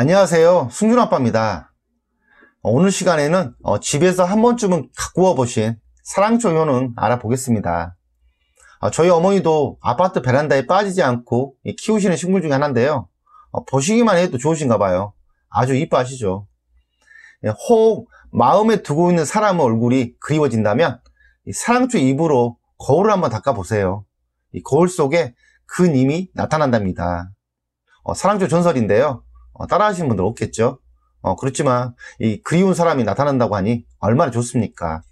안녕하세요 승준아빠입니다 어, 오늘 시간에는 어, 집에서 한 번쯤은 가꾸어 보신 사랑초 효는 알아보겠습니다 아, 저희 어머니도 아파트 베란다에 빠지지 않고 키우시는 식물 중에 하나인데요 어, 보시기만 해도 좋으신가 봐요 아주 이뻐하시죠 예, 혹 마음에 두고 있는 사람의 얼굴이 그리워진다면 사랑초 입으로 거울을 한번 닦아보세요 거울 속에 그님이 나타난답니다 사랑초 전설인데요 어, 따라하시는 분들 없겠죠. 어, 그렇지만 이 그리운 사람이 나타난다고 하니 얼마나 좋습니까.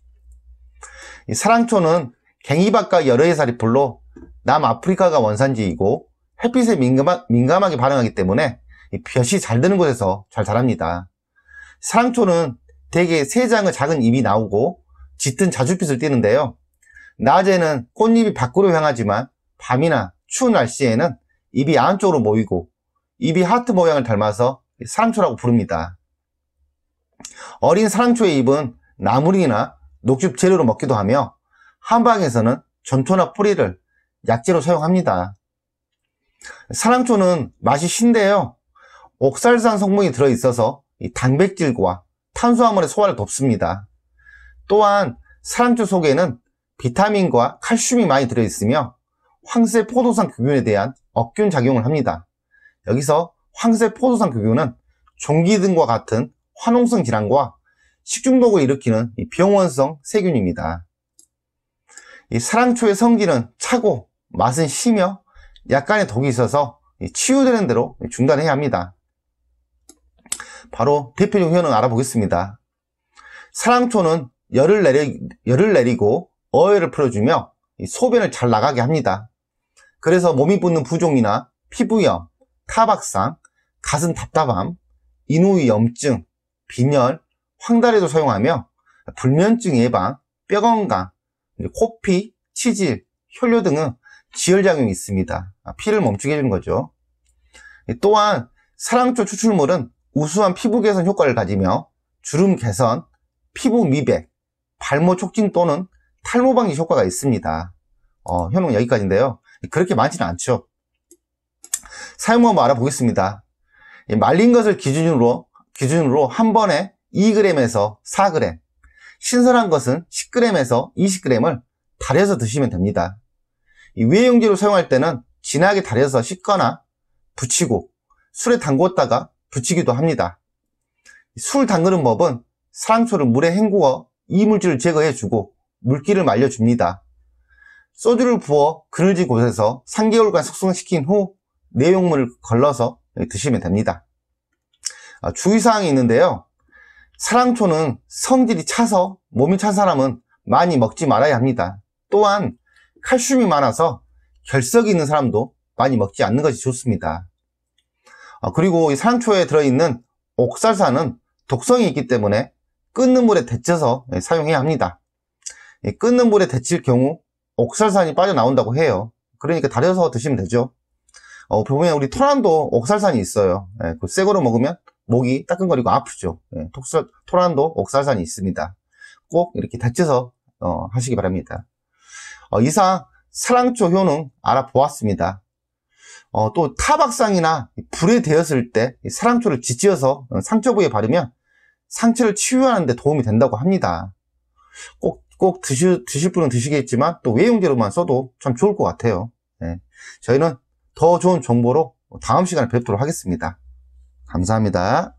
이 사랑초는 갱이밭과 여러 해살이 풀로 남아프리카가 원산지이고 햇빛에 민감하, 민감하게 반응하기 때문에 볕이 잘 드는 곳에서 잘 자랍니다. 사랑초는 대개 세 장의 작은 잎이 나오고 짙은 자줏빛을 띠는데요. 낮에는 꽃잎이 밖으로 향하지만 밤이나 추운 날씨에는 잎이 안쪽으로 모이고 입이 하트 모양을 닮아서 사랑초라고 부릅니다. 어린 사랑초의 잎은 나물이나 녹즙 재료로 먹기도 하며 한방에서는 전초나 뿌리를 약재로 사용합니다. 사랑초는 맛이 신데요. 옥살산 성분이 들어있어서 단백질과 탄수화물의 소화를 돕습니다. 또한 사랑초 속에는 비타민과 칼슘이 많이 들어있으며 황새 포도상 균균에 대한 억균 작용을 합니다. 여기서 황새 포도상 교유는 종기 등과 같은 화농성 질환과 식중독을 일으키는 병원성 세균입니다. 사랑초의 성기는 차고 맛은 심며 약간의 독이 있어서 치유되는 대로 중단해야 합니다. 바로 대표적 효능 알아보겠습니다. 사랑초는 열을, 내리, 열을 내리고 어혈을 풀어주며 소변을 잘 나가게 합니다. 그래서 몸이 붓는 부종이나 피부염, 타박상, 가슴 답답함, 인후위 염증, 빈혈, 황달에도 사용하며 불면증 예방, 뼈 건강, 코피, 치질, 혈뇨 등은 지혈작용이 있습니다. 아, 피를 멈추게 해주는 거죠. 또한 사랑초 추출물은 우수한 피부 개선 효과를 가지며 주름 개선, 피부 미백, 발모 촉진 또는 탈모 방지 효과가 있습니다. 어, 효능 여기까지인데요. 그렇게 많지는 않죠. 사용법 알아보겠습니다. 예, 말린 것을 기준으로 기준으로 한 번에 2g에서 4g, 신선한 것은 10g에서 20g을 달여서 드시면 됩니다. 위해용기로 사용할 때는 진하게 달여서 씻거나 붙이고 술에 담궜다가 붙이기도 합니다. 술 담그는 법은 사랑초를 물에 헹구어 이물질을 제거해주고 물기를 말려줍니다. 소주를 부어 그늘진 곳에서 3개월간 숙성시킨 후 내용물을 걸러서 드시면 됩니다 아, 주의사항이 있는데요 사랑초는 성질이 차서 몸이 찬 사람은 많이 먹지 말아야 합니다 또한 칼슘이 많아서 결석이 있는 사람도 많이 먹지 않는 것이 좋습니다 아, 그리고 이 사랑초에 들어있는 옥살산은 독성이 있기 때문에 끓는 물에 데쳐서 예, 사용해야 합니다 끓는 물에 데칠 경우 옥살산이 빠져나온다고 해요 그러니까 다려서 드시면 되죠 어, 보면 우리 토란도 옥살산이 있어요. 예, 그 새거로 먹으면 목이 따끔거리고 아프죠. 예, 톡설, 토란도 옥살산이 있습니다. 꼭 이렇게 다쳐서 어, 하시기 바랍니다. 어, 이상 사랑초 효능 알아보았습니다. 어, 또 타박상이나 불에 되었을때 사랑초를 지지어서 어, 상처 부위에 바르면 상처를 치유하는 데 도움이 된다고 합니다. 꼭, 꼭 드시, 드실 분은 드시겠지만 또 외용제로만 써도 참 좋을 것 같아요. 네. 저희는 더 좋은 정보로 다음 시간에 뵙도록 하겠습니다. 감사합니다.